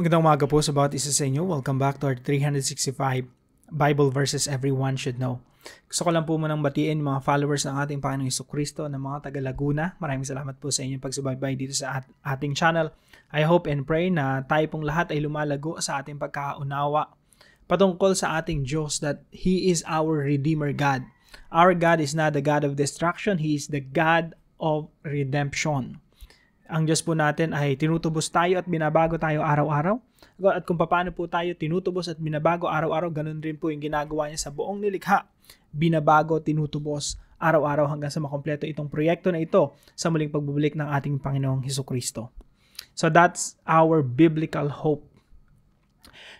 Magandang umaga po sa bawat isa sa inyo. Welcome back to our 365 Bible Verses Everyone Should Know. Gusto ko lang po munang batiin mga followers ng ating Panginoong Iso Kristo ng mga taga Laguna. Maraming salamat po sa inyong pagsubaybay dito sa at- ating channel. I hope and pray na tayo pong lahat ay lumalago sa ating pagkaunawa patungkol sa ating Diyos that He is our Redeemer God. Our God is not the God of destruction, He is the God of redemption. Ang Diyos po natin ay tinutubos tayo at binabago tayo araw-araw. At kung paano po tayo tinutubos at binabago araw-araw, ganun rin po yung ginagawa niya sa buong nilikha. Binabago, tinutubos araw-araw hanggang sa makompleto itong proyekto na ito sa muling pagbabalik ng ating Panginoong Heso Kristo. So that's our biblical hope.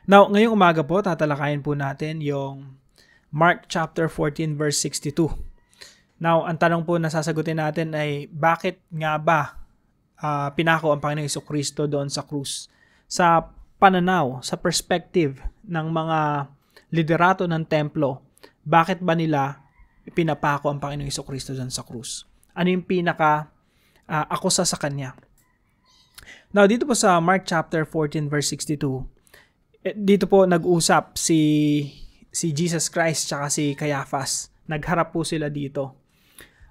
Now, ngayong umaga po, tatalakayin po natin yung Mark chapter 14 verse 62. Now, ang tanong po na sasagutin natin ay bakit nga ba uh, pinako ang Panginoong Heso Kristo doon sa krus. Sa pananaw, sa perspective ng mga liderato ng templo, bakit ba nila pinapako ang Panginoong Heso Kristo doon sa krus? Ano yung pinaka uh, ah, ako sa sa kanya? Now, dito po sa Mark chapter 14 verse 62, eh, dito po nag-usap si si Jesus Christ tsaka si Caiaphas. Nagharap po sila dito.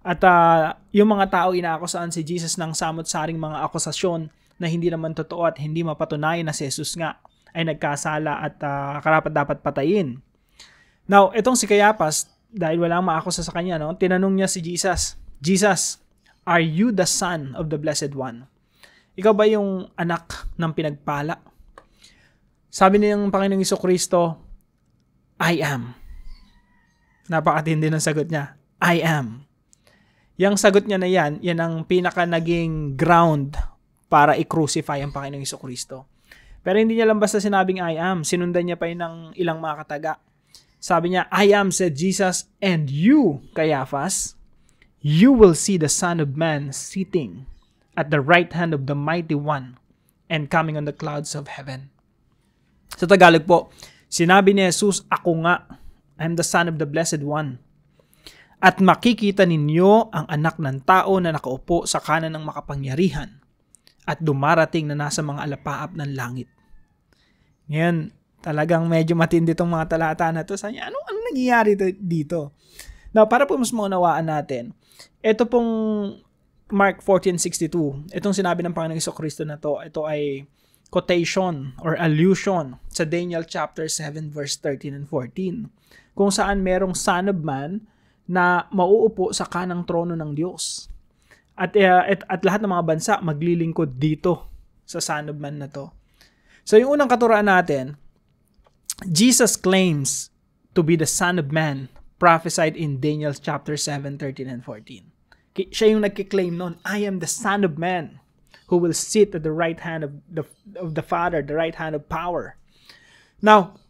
At uh, yung mga tao inaakusahan si Jesus ng samot-saring mga akusasyon na hindi naman totoo at hindi mapatunayan na si Jesus nga ay nagkasala at uh, karapat dapat patayin. Now, itong si Kayapas, dahil walang maakusa sa kanya, no, tinanong niya si Jesus, Jesus, are you the son of the blessed one? Ikaw ba yung anak ng pinagpala? Sabi ng Panginoong Iso Kristo, I am. Napakatindi ng sagot niya, I am. Yang sagot niya na yan, yan ang pinaka naging ground para i-crucify ang Panginoong Iso Kristo. Pero hindi niya lang basta sinabing I am. Sinundan niya pa yun ng ilang mga kataga. Sabi niya, I am, said Jesus, and you, Caiaphas, you will see the Son of Man sitting at the right hand of the Mighty One and coming on the clouds of heaven. Sa Tagalog po, sinabi ni Jesus, ako nga, I am the Son of the Blessed One at makikita ninyo ang anak ng tao na nakaupo sa kanan ng makapangyarihan at dumarating na nasa mga alapaap ng langit. Ngayon, talagang medyo matindi itong mga talata na to. Sabi ano, ano nangyayari dito? Now, para po mas maunawaan natin, ito pong Mark 14.62, itong sinabi ng Panginoong Iso Kristo na to, ito ay quotation or allusion sa Daniel chapter 7 verse 13 and 14 kung saan merong son of man na mauupo sa kanang trono ng Diyos. At, uh, at, at lahat ng mga bansa maglilingkod dito sa Son of Man na to. So yung unang katuraan natin, Jesus claims to be the Son of Man prophesied in Daniel chapter 7, 13 and 14. Siya yung nagkiklaim noon, I am the Son of Man who will sit at the right hand of the, of the Father, the right hand of power. Now,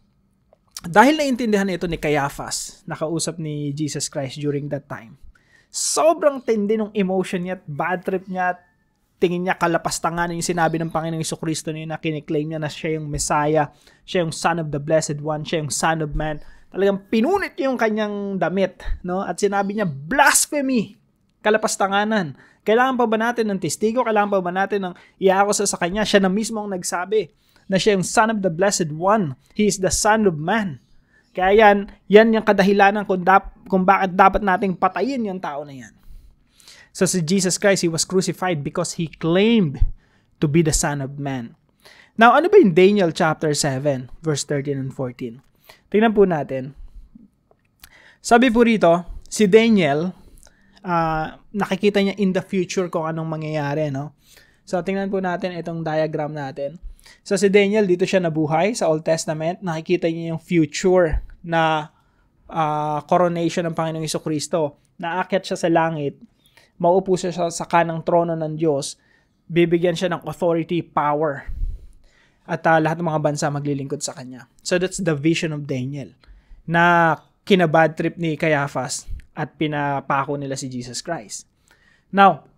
dahil naintindihan ito ni Caiaphas, nakausap ni Jesus Christ during that time, sobrang tindi ng emotion niya at bad trip niya at tingin niya kalapastangan yung sinabi ng Panginoong Iso Kristo niya na kiniklaim niya na siya yung Messiah, siya yung Son of the Blessed One, siya yung Son of Man. Talagang pinunit niya yung kanyang damit, no? At sinabi niya, blasphemy! Kalapastanganan. Kailangan pa ba natin ng testigo? Kailangan pa ba natin ng iaako sa kanya? Siya na mismo ang nagsabi na siya yung Son of the Blessed One. He is the Son of Man. Kaya yan, yan yung kadahilanan kung, dap, kung bakit dapat nating patayin yung tao na yan. So si Jesus Christ, He was crucified because He claimed to be the Son of Man. Now, ano ba yung Daniel chapter 7, verse 13 and 14? Tingnan po natin. Sabi po rito, si Daniel, uh, nakikita niya in the future kung anong mangyayari, no? So, tingnan po natin itong diagram natin. So si Daniel, dito siya nabuhay sa Old Testament. Nakikita niya yung future na uh, coronation ng Panginoong Iso Kristo. Naakyat siya sa langit. Maupo siya sa, sa kanang trono ng Diyos. Bibigyan siya ng authority, power. At uh, lahat ng mga bansa maglilingkod sa kanya. So that's the vision of Daniel na kinabad trip ni Caiaphas at pinapako nila si Jesus Christ. Now,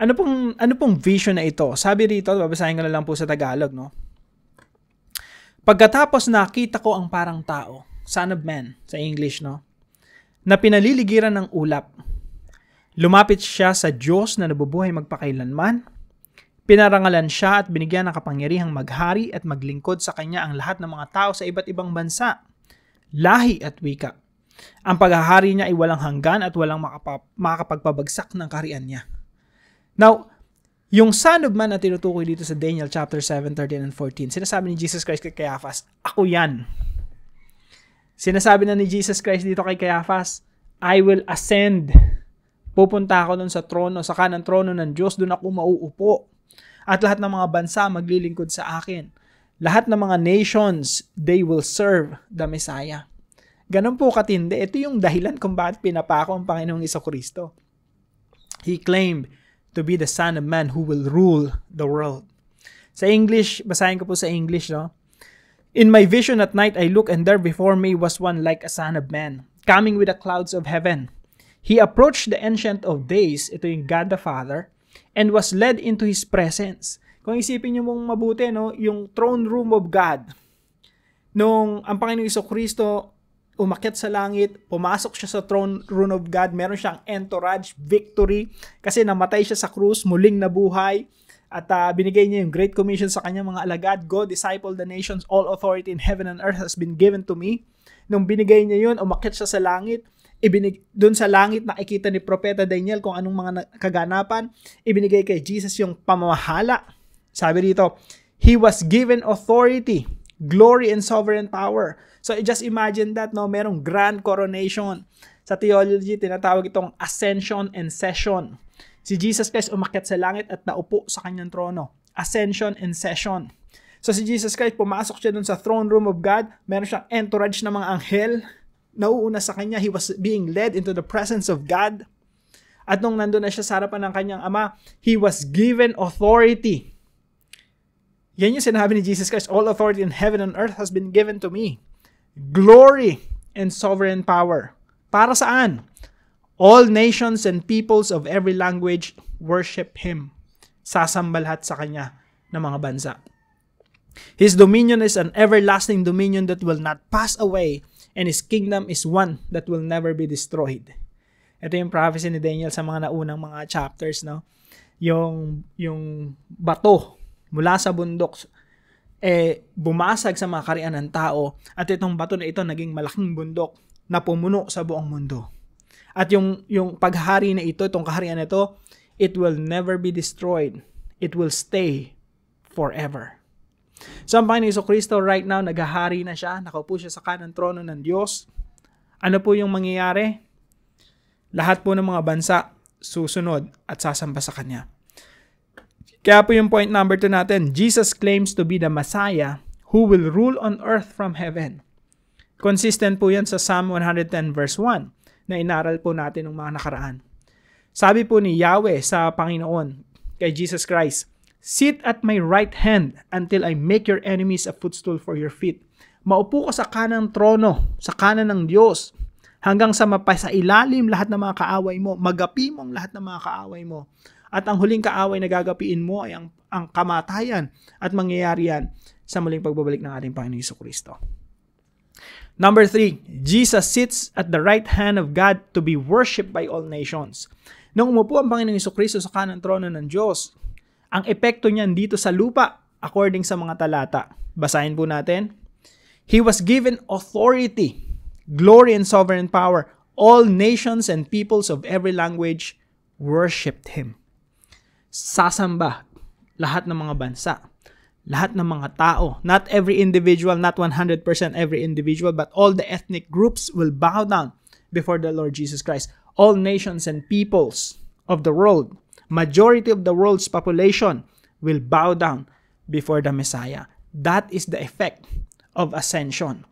ano pong ano pong vision na ito? Sabi rito, babasahin ko na lang po sa Tagalog, no. Pagkatapos nakita ko ang parang tao, son of man sa English, no, na pinaliligiran ng ulap. Lumapit siya sa Diyos na nabubuhay magpakailanman. Pinarangalan siya at binigyan ng kapangyarihang maghari at maglingkod sa kanya ang lahat ng mga tao sa iba't ibang bansa, lahi at wika. Ang paghahari niya ay walang hanggan at walang makapagpabagsak ng karian niya. Now, yung son of man na tinutukoy dito sa Daniel chapter 7, 13 and 14, sinasabi ni Jesus Christ kay Caiaphas, ako yan. Sinasabi na ni Jesus Christ dito kay Caiaphas, I will ascend. Pupunta ako nun sa trono, sa kanang trono ng Diyos, doon ako mauupo. At lahat ng mga bansa maglilingkod sa akin. Lahat ng mga nations, they will serve the Messiah. Ganun po katindi. Ito yung dahilan kung bakit pinapako ang Panginoong Iso He claimed to be the son of man who will rule the world. Sa English, basahin ko po sa English, no? In my vision at night I look and there before me was one like a son of man, coming with the clouds of heaven. He approached the ancient of days, ito yung God the Father, and was led into his presence. Kung isipin niyo mong mabuti, no, yung throne room of God. Nung ang Panginoong Iso Kristo umakyat sa langit, pumasok siya sa throne room of God, meron siyang entourage, victory, kasi namatay siya sa krus, muling nabuhay, at uh, binigay niya yung Great Commission sa kanyang mga alagad, Go, disciple the nations, all authority in heaven and earth has been given to me. Nung binigay niya yun, umakyat siya sa langit, ibinig doon sa langit nakikita ni propeta Daniel kung anong mga kaganapan ibinigay kay Jesus yung pamamahala sabi dito he was given authority glory and sovereign power. So just imagine that, no? Merong grand coronation. Sa theology, tinatawag itong ascension and session. Si Jesus Christ umakyat sa langit at naupo sa kanyang trono. Ascension and session. So si Jesus Christ, pumasok siya dun sa throne room of God. Meron siyang entourage ng mga anghel. Nauuna sa kanya, he was being led into the presence of God. At nung nandun na siya sa harapan ng kanyang ama, he was given authority yan yung sinabi ni Jesus Christ, All authority in heaven and earth has been given to me. Glory and sovereign power. Para saan? All nations and peoples of every language worship Him. Sasamba sa Kanya ng mga bansa. His dominion is an everlasting dominion that will not pass away and His kingdom is one that will never be destroyed. Ito yung prophecy ni Daniel sa mga naunang mga chapters, no? Yung, yung bato mula sa bundok eh bumasag sa mga karian ng tao at itong bato na ito naging malaking bundok na pumuno sa buong mundo. At yung yung paghari na ito, itong kaharian na ito, it will never be destroyed. It will stay forever. So ang Panginoon Iso Kristo right now, naghahari na siya, nakaupo siya sa kanan trono ng Diyos. Ano po yung mangyayari? Lahat po ng mga bansa susunod at sasamba sa Kanya. Kaya po yung point number 2 natin, Jesus claims to be the Messiah who will rule on earth from heaven. Consistent po yan sa Psalm 110 verse 1 na inaral po natin ng mga nakaraan. Sabi po ni Yahweh sa Panginoon kay Jesus Christ, Sit at my right hand until I make your enemies a footstool for your feet. Maupo ka sa kanang trono, sa kanan ng Diyos, hanggang sa mapasailalim lahat ng mga kaaway mo, magapi mong lahat ng mga kaaway mo at ang huling kaaway na gagapiin mo ay ang, ang kamatayan. At mangyayari yan sa muling pagbabalik ng ating Panginoon Heso Kristo. Number three, Jesus sits at the right hand of God to be worshipped by all nations. Nung umupo ang Panginoong Kristo sa kanan trono ng Diyos, ang epekto niyan dito sa lupa according sa mga talata. Basahin po natin. He was given authority, glory and sovereign power. All nations and peoples of every language worshipped Him sasamba lahat ng mga bansa, lahat ng mga tao. Not every individual, not 100% every individual, but all the ethnic groups will bow down before the Lord Jesus Christ. All nations and peoples of the world, majority of the world's population will bow down before the Messiah. That is the effect of ascension.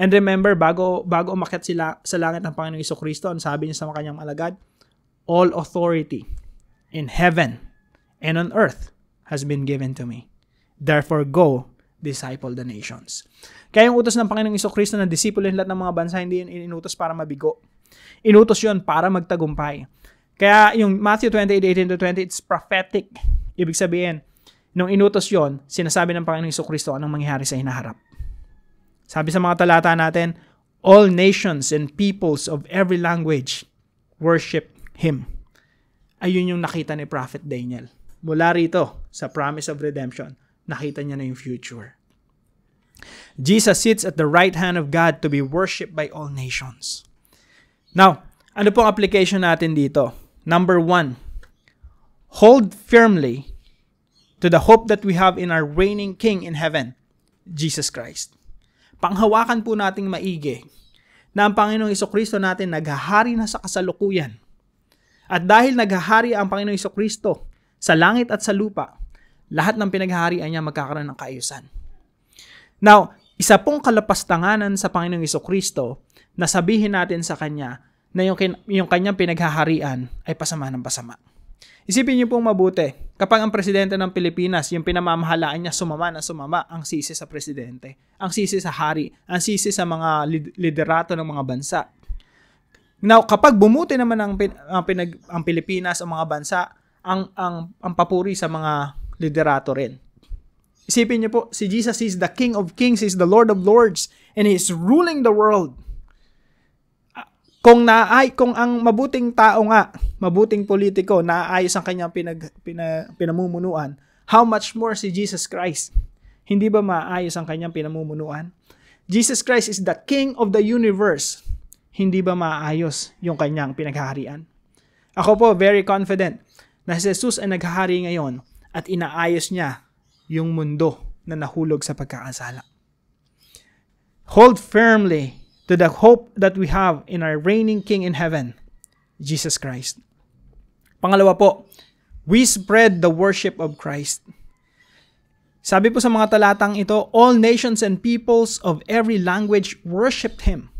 And remember, bago, bago umakyat sila sa langit ng Panginoong Kristo, ang sabi niya sa mga kanyang alagad, all authority in heaven and on earth has been given to me. Therefore, go, disciple the nations. Kaya yung utos ng Panginoong Iso Kristo na disipulin lahat ng mga bansa, hindi yun inutos para mabigo. Inutos yun para magtagumpay. Kaya yung Matthew 28, 18-20, it's prophetic. Ibig sabihin, nung inutos yon sinasabi ng Panginoong Iso Kristo anong mangyayari sa hinaharap. Sabi sa mga talata natin, all nations and peoples of every language worship Him. Ayun yung nakita ni Prophet Daniel mula rito sa promise of redemption, nakita niya na yung future. Jesus sits at the right hand of God to be worshipped by all nations. Now, ano pong application natin dito? Number one, hold firmly to the hope that we have in our reigning King in heaven, Jesus Christ. Panghawakan po nating maigi na ang Panginoong Kristo natin naghahari na sa kasalukuyan. At dahil naghahari ang Panginoong Kristo, sa langit at sa lupa, lahat ng pinaghaharian niya magkakaroon ng kaayusan. Now, isa pong kalapastanganan sa Panginoong Iso Kristo na sabihin natin sa Kanya na yung, kin- yung kanyang pinaghaharian ay pasama ng pasama. Isipin niyo pong mabuti, kapag ang presidente ng Pilipinas, yung pinamamahalaan niya sumama na sumama, ang sisi sa presidente, ang sisi sa hari, ang sisi sa mga liderato ng mga bansa. Now, kapag bumuti naman ang, pin- ang, pinag- ang Pilipinas, ang mga bansa, ang ang ang papuri sa mga liderato rin. Isipin niyo po, si Jesus is the King of Kings, is the Lord of Lords, and he is ruling the world. Ah, kung naay kung ang mabuting tao nga, mabuting politiko, naayos ang kanyang pinag, pina, pinamumunuan, how much more si Jesus Christ? Hindi ba maayos ang kanyang pinamumunuan? Jesus Christ is the King of the universe. Hindi ba maayos yung kanyang pinaghaharian? Ako po, very confident na si Jesus ang naghahari ngayon at inaayos niya yung mundo na nahulog sa pagkakasala. Hold firmly to the hope that we have in our reigning King in heaven, Jesus Christ. Pangalawa po, we spread the worship of Christ. Sabi po sa mga talatang ito, all nations and peoples of every language worshiped Him.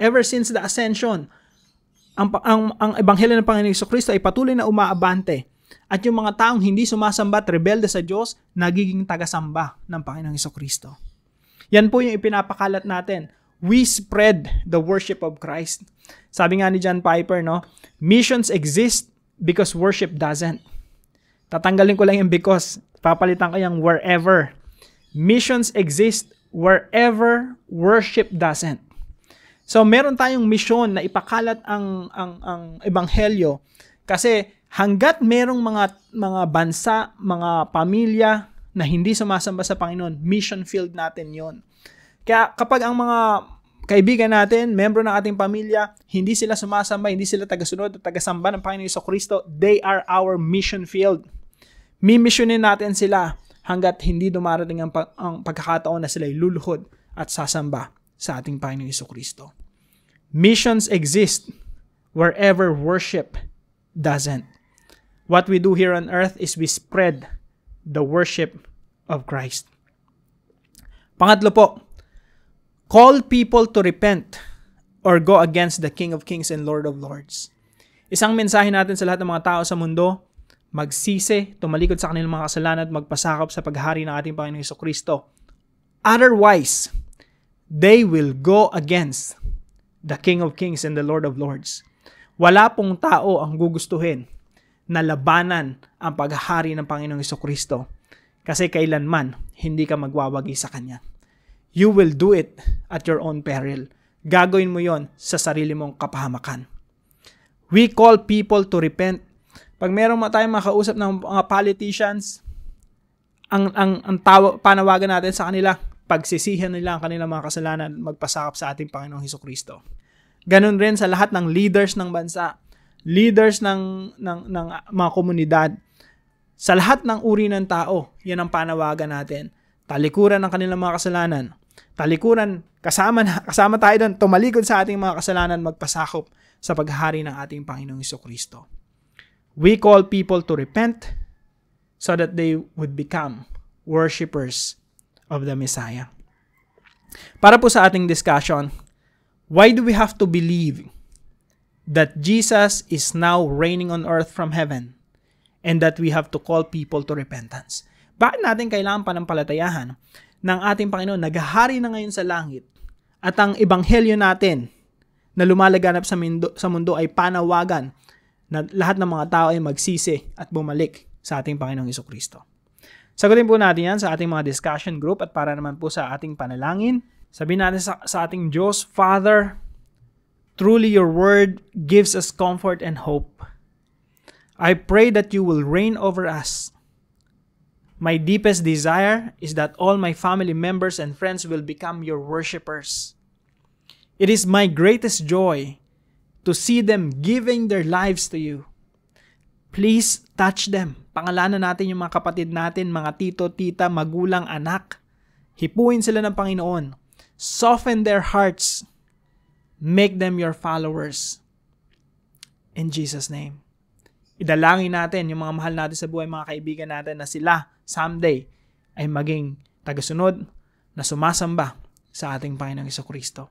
Ever since the ascension, ang, ang, ang ebanghelyo ng Panginoon Heso Kristo ay patuloy na umaabante. At yung mga taong hindi sumasamba at rebelde sa Diyos, nagiging tagasamba ng Panginoong Heso Kristo. Yan po yung ipinapakalat natin. We spread the worship of Christ. Sabi nga ni John Piper, no? Missions exist because worship doesn't. Tatanggalin ko lang yung because. Papalitan ko yung wherever. Missions exist wherever worship doesn't. So meron tayong misyon na ipakalat ang ang ang ebanghelyo kasi hangga't merong mga mga bansa, mga pamilya na hindi sumasamba sa Panginoon, mission field natin 'yon. Kaya kapag ang mga kaibigan natin, membro ng ating pamilya, hindi sila sumasamba, hindi sila tagasunod at tagasamba ng Panginoon Yeso Kristo, they are our mission field. Mimisyonin natin sila hanggat hindi dumarating ang, pag- ang pagkakataon na sila luluhod at sasamba sa ating Panginoon Yeso Kristo. Missions exist wherever worship doesn't. What we do here on earth is we spread the worship of Christ. Pangatlo po, call people to repent or go against the King of Kings and Lord of Lords. Isang mensahe natin sa lahat ng mga tao sa mundo, magsisi, tumalikod sa kanilang mga kasalanan at magpasakop sa paghari ng ating Panginoon Kristo. Otherwise, they will go against the King of Kings and the Lord of Lords. Wala pong tao ang gugustuhin na labanan ang paghahari ng Panginoong Kristo kasi kailanman hindi ka magwawagi sa Kanya. You will do it at your own peril. Gagawin mo yon sa sarili mong kapahamakan. We call people to repent. Pag meron mga tayong makausap ng mga politicians, ang, ang, ang tawa, panawagan natin sa kanila, pagsisihan nila ang kanilang mga kasalanan at magpasakop sa ating Panginoong Heso Kristo. Ganun rin sa lahat ng leaders ng bansa, leaders ng, ng, ng mga komunidad, sa lahat ng uri ng tao, yan ang panawagan natin. Talikuran ang kanilang mga kasalanan. Talikuran, kasama, kasama tayo doon, tumalikod sa ating mga kasalanan, magpasakop sa paghari ng ating Panginoong Iso Kristo. We call people to repent so that they would become worshipers of the Messiah. Para po sa ating discussion, why do we have to believe that Jesus is now reigning on earth from heaven and that we have to call people to repentance? Bakit natin kailangan panampalatayahan ng ating Panginoon naghahari na ngayon sa langit at ang ebanghelyo natin na lumalaganap sa mundo, sa mundo ay panawagan na lahat ng mga tao ay magsisi at bumalik sa ating Panginoong Kristo. Sagutin po natin yan sa ating mga discussion group at para naman po sa ating panalangin. Sabihin natin sa, sa ating Diyos, Father, truly your word gives us comfort and hope. I pray that you will reign over us. My deepest desire is that all my family members and friends will become your worshipers. It is my greatest joy to see them giving their lives to you. Please touch them. Pangalanan natin yung mga kapatid natin, mga tito, tita, magulang, anak. Hipuin sila ng Panginoon. Soften their hearts. Make them your followers. In Jesus' name. Idalangin natin yung mga mahal natin sa buhay, mga kaibigan natin na sila someday ay maging tagasunod na sumasamba sa ating Panginoong Kristo.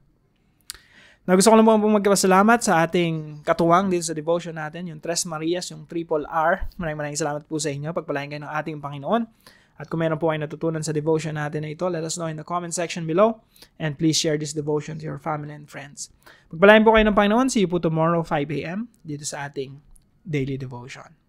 Na gusto ko lang po magpasalamat sa ating katuwang dito sa devotion natin, yung Tres Marias, yung Triple R. Maraming maraming salamat po sa inyo. Pagpalain kayo ng ating Panginoon. At kung meron po kayo natutunan sa devotion natin na ito, let us know in the comment section below. And please share this devotion to your family and friends. Pagpalain po kayo ng Panginoon. See you po tomorrow 5 a.m. dito sa ating daily devotion.